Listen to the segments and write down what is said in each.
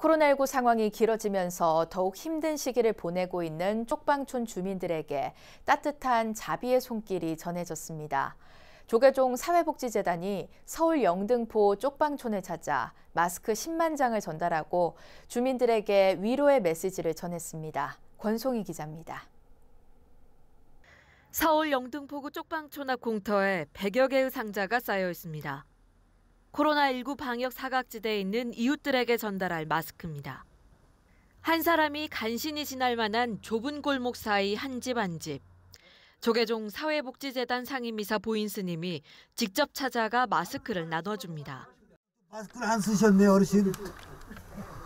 코로나19 상황이 길어지면서 더욱 힘든 시기를 보내고 있는 쪽방촌 주민들에게 따뜻한 자비의 손길이 전해졌습니다. 조계종 사회복지재단이 서울 영등포 쪽방촌을 찾아 마스크 10만 장을 전달하고 주민들에게 위로의 메시지를 전했습니다. 권송희 기자입니다. 서울 영등포구 쪽방촌 앞 공터에 100여 개의 상자가 쌓여 있습니다. 코로나19 방역 사각지대에 있는 이웃들에게 전달할 마스크입니다. 한 사람이 간신히 지날 만한 좁은 골목 사이 한 집 한 집. 조계종 사회복지재단 상임이사 보인 스님이 직접 찾아가 마스크를 나눠줍니다. 마스크를 안쓰셨네 어르신.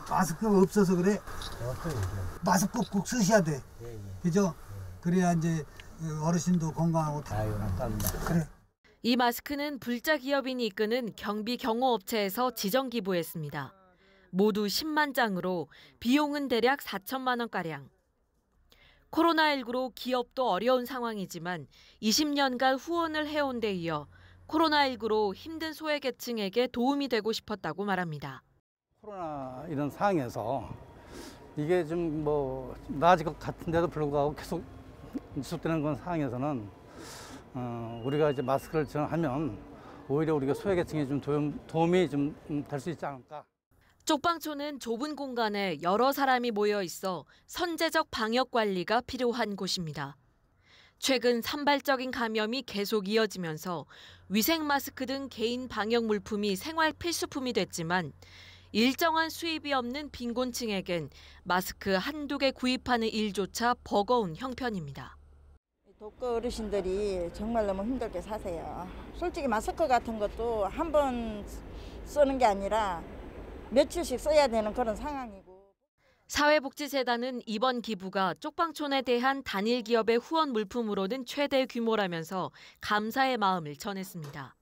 마스크 없어서 그래. 마스크 꼭 쓰셔야 돼. 그죠? 그래야 이제 어, 어르신도 건강하고 다 그래. 이 마스크는 불자 기업인이 이끄는 경비 경호업체에서 지정 기부했습니다. 모두 10만 장으로 비용은 대략 4천만 원가량. 코로나19로 기업도 어려운 상황이지만 20년간 후원을 해온 데 이어 코로나19로 힘든 소외계층에게 도움이 되고 싶었다고 말합니다. 코로나 이런 상황에서 이게 좀 뭐 나아질 것 같은데도 불구하고 계속 지속되는 건 상황에서는 어, 우리가 이제 마스크를 하면 오히려 우리가 소외계층에 좀 도움, 도움이 좀 될수 음, 있지 않을까. 쪽방촌은 좁은 공간에 여러 사람이 모여 있어 선제적 방역 관리가 필요한 곳입니다. 최근 산발적인 감염이 계속 이어지면서 위생 마스크 등 개인 방역 물품이 생활 필수품이 됐지만 일정한 수입이 없는 빈곤층에겐 마스크 한두 개 구입하는 일조차 버거운 형편입니다. 독거 어르신들이 정말 너무 힘들게 사세요. 솔직히 마스크 같은 것도 한 번 쓰는 게 아니라 며칠씩 써야 되는 그런 상황이고. 사회복지재단은 이번 기부가 쪽방촌에 대한 단일 기업의 후원 물품으로는 최대 규모라면서 감사의 마음을 전했습니다.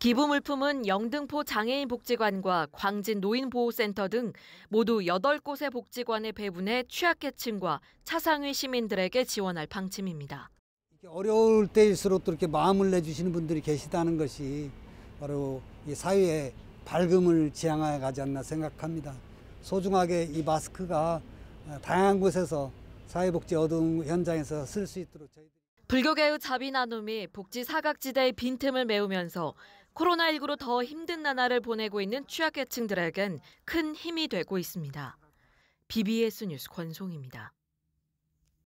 기부 물품은 영등포 장애인 복지관과 광진 노인보호센터 등 모두 8곳의 복지관에 배분해 취약계층과 차상위 시민들에게 지원할 방침입니다. 어려울 때일수록 또 이렇게 마음을 내주시는 분들이 계시다는 것이 바로 이 사회에 밝음을 지향해 가지 않나 생각합니다. 소중하게 이 마스크가 어, 다양한 곳에서 사회복지 어둠 현장에서 쓸 수 있도록 저희들이... 불교계의 자비 나눔이 복지 사각지대의 빈틈을 메우면서 코로나19로 더 힘든 나날을 보내고 있는 취약계층들에겐 큰 힘이 되고 있습니다. BBS 뉴스 권송입니다.